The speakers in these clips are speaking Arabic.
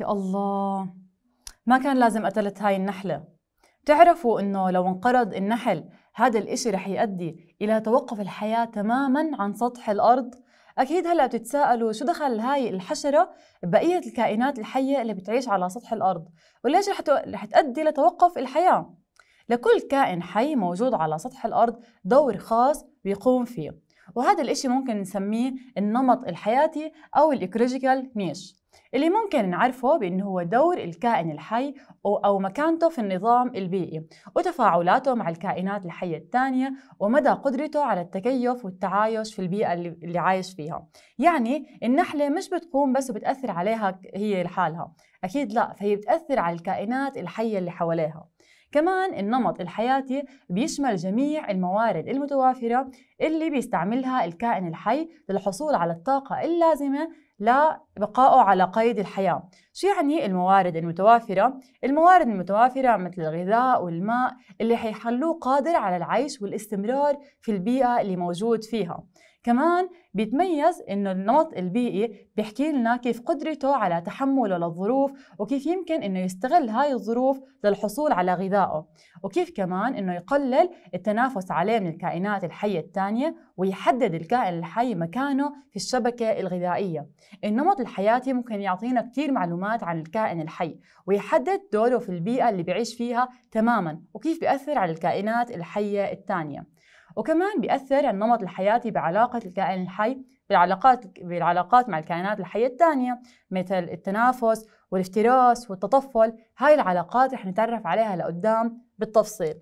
يا الله ما كان لازم قتلت هاي النحلة بتعرفوا انه لو انقرض النحل هذا الاشي رح يؤدي الى توقف الحياة تماما عن سطح الارض اكيد هلا بتتساءلوا شو دخل هاي الحشرة ببقية الكائنات الحية اللي بتعيش على سطح الارض وليش رح, تو... رح تؤدي لتوقف الحياة لكل كائن حي موجود على سطح الارض دور خاص بيقوم فيه وهذا الاشي ممكن نسميه النمط الحياتي او الايكولوجيكال نيش اللي ممكن نعرفه بأنه هو دور الكائن الحي أو مكانته في النظام البيئي وتفاعلاته مع الكائنات الحية الثانية ومدى قدرته على التكيف والتعايش في البيئة اللي عايش فيها يعني النحلة مش بتقوم بس وبتأثر عليها هي لحالها أكيد لا فهي بتأثر على الكائنات الحية اللي حواليها كمان النمط الحياتي بيشمل جميع الموارد المتوافرة اللي بيستعملها الكائن الحي للحصول على الطاقة اللازمة لبقائه على قيد الحياة شو يعني الموارد المتوافرة؟ الموارد المتوافرة مثل الغذاء والماء اللي حيخلوه قادر على العيش والاستمرار في البيئة اللي موجود فيها كمان بيتميز انه النمط البيئي بيحكي لنا كيف قدرته على تحمله للظروف وكيف يمكن انه يستغل هاي الظروف للحصول على غذائه وكيف كمان انه يقلل التنافس عليه من الكائنات الحيه الثانيه ويحدد الكائن الحي مكانه في الشبكه الغذائيه النمط الحياتي ممكن يعطينا كثير معلومات عن الكائن الحي ويحدد دوره في البيئه اللي بيعيش فيها تماما وكيف بيأثر على الكائنات الحيه الثانيه وكمان بيأثر النمط الحياتي بعلاقة الكائن الحي بالعلاقات بالعلاقات مع الكائنات الحية الثانية مثل التنافس والافتراس والتطفل هاي العلاقات رح نتعرف عليها لقدام بالتفصيل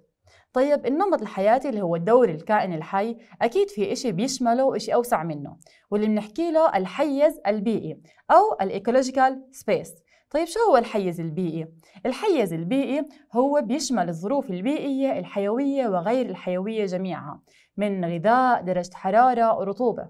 طيب النمط الحياتي اللي هو دور الكائن الحي أكيد في إشي بيشمله وإشي أوسع منه واللي بنحكي له الحيز البيئي أو الإيكولوجيكال سبيس طيب شو هو الحيز البيئي؟ الحيز البيئي هو بيشمل الظروف البيئية الحيوية وغير الحيوية جميعها من غذاء، درجة حرارة، رطوبة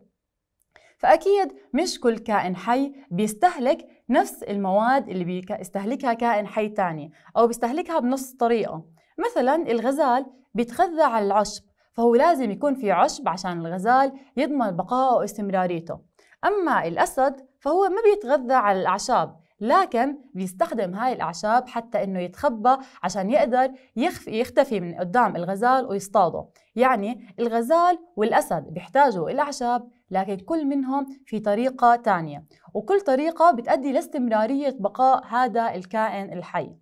فأكيد مش كل كائن حي بيستهلك نفس المواد اللي بيستهلكها كائن حي تاني أو بيستهلكها بنفس الطريقة مثلا الغزال بيتغذى على العشب فهو لازم يكون في عشب عشان الغزال يضمن بقائه واستمراريته أما الأسد فهو ما بيتغذى على الأعشاب لكن بيستخدم هاي الأعشاب حتى إنه يتخبى عشان يقدر يخفي يختفي من قدام الغزال ويصطاده يعني الغزال والأسد بيحتاجوا الأعشاب لكن كل منهم في طريقة تانية وكل طريقة بتؤدي لاستمرارية بقاء هذا الكائن الحي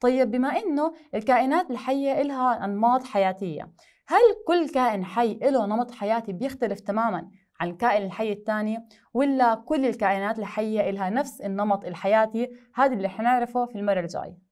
طيب بما إنه الكائنات الحية إلها أنماط حياتية هل كل كائن حي له نمط حياتي بيختلف تماما عن الكائن الحي الثاني ولا كل الكائنات الحية لها نفس النمط الحياتي هذا اللي حنعرفه في المرة الجاية